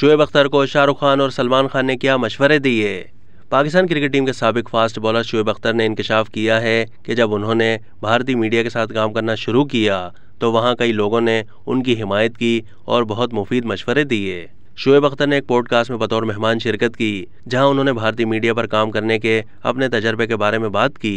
शुएब अख्तर को शाहरुख खान और सलमान खान ने क्या मशवरे दिए पाकिस्तान क्रिकेट टीम के सबक फास्ट बॉलर शुएब अख्तर ने इंकशाफ किया है कि जब उन्होंने भारतीय मीडिया के साथ काम करना शुरू किया तो वहाँ कई लोगों ने उनकी हिमायत की और बहुत मुफीद मशवरे दिए शुएब अख्तर ने एक पॉडकास्ट में बतौर मेहमान शिरकत की जहाँ उन्होंने भारतीय मीडिया पर काम करने के अपने तजर्बे के बारे में बात की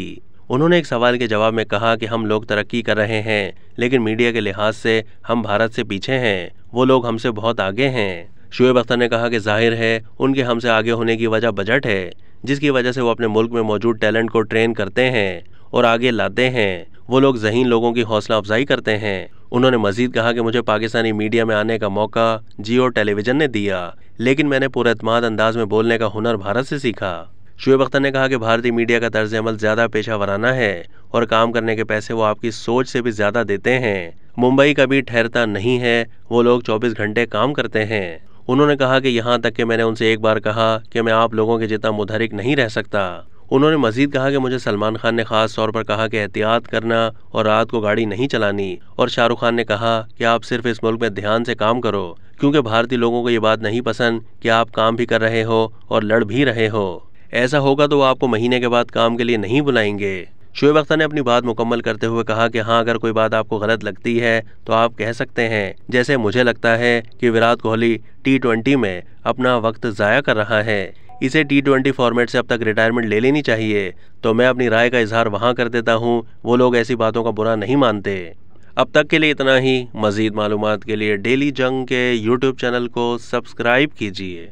उन्होंने एक सवाल के जवाब में कहा कि हम लोग तरक्की कर रहे हैं लेकिन मीडिया के लिहाज से हम भारत से पीछे हैं वो लोग हमसे बहुत आगे हैं शुएब अख्तर ने कहा कि जाहिर है उनके हमसे आगे होने की वजह बजट है जिसकी वजह से वो अपने मुल्क में मौजूद टैलेंट को ट्रेन करते हैं और आगे लाते हैं वो लोग जहीन लोगों की हौसला अफजाई करते हैं उन्होंने मजीद कहा कि मुझे पाकिस्तानी मीडिया में आने का मौका जियो टेलीविजन ने दिया लेकिन मैंने पूरे अतमाद अंदाज में बोलने का हुनर भारत से सीखा शुएब अख्तर ने कहा कि भारतीय मीडिया का तर्ज अमल ज़्यादा पेशा वराना है और काम करने के पैसे वो आपकी सोच से भी ज़्यादा देते हैं मुंबई का भी ठहरता नहीं है वो लोग 24 घंटे काम करते हैं उन्होंने कहा कि यहाँ तक कि मैंने उनसे एक बार कहा कि मैं आप लोगों के जितना मुतहरिक नहीं रह सकता उन्होंने मजीद कहा कि मुझे सलमान खान ने खास तौर पर कहा कि एहतियात करना और रात को गाड़ी नहीं चलानी और शाहरुख खान ने कहा कि आप सिर्फ इस मुल्क में ध्यान से काम करो क्योंकि भारतीय लोगों को ये बात नहीं पसंद कि आप काम भी कर रहे हो और लड़ भी रहे हो ऐसा होगा तो वो आपको महीने के बाद काम के लिए नहीं बुलाएंगे शुएब अख्तर ने अपनी बात मुकम्मल करते हुए कहा कि हाँ अगर कोई बात आपको गलत लगती है तो आप कह सकते हैं जैसे मुझे लगता है कि विराट कोहली टी में अपना वक्त ज़ाया कर रहा है इसे टी ट्वेंटी फॉर्मेट से अब तक रिटायरमेंट ले लेनी चाहिए तो मैं अपनी राय का इजहार वहाँ कर देता हूँ वो लोग ऐसी बातों का बुरा नहीं मानते अब तक के लिए इतना ही मज़ीद मालूम के लिए डेली जंग के यूट्यूब चैनल को सब्सक्राइब कीजिए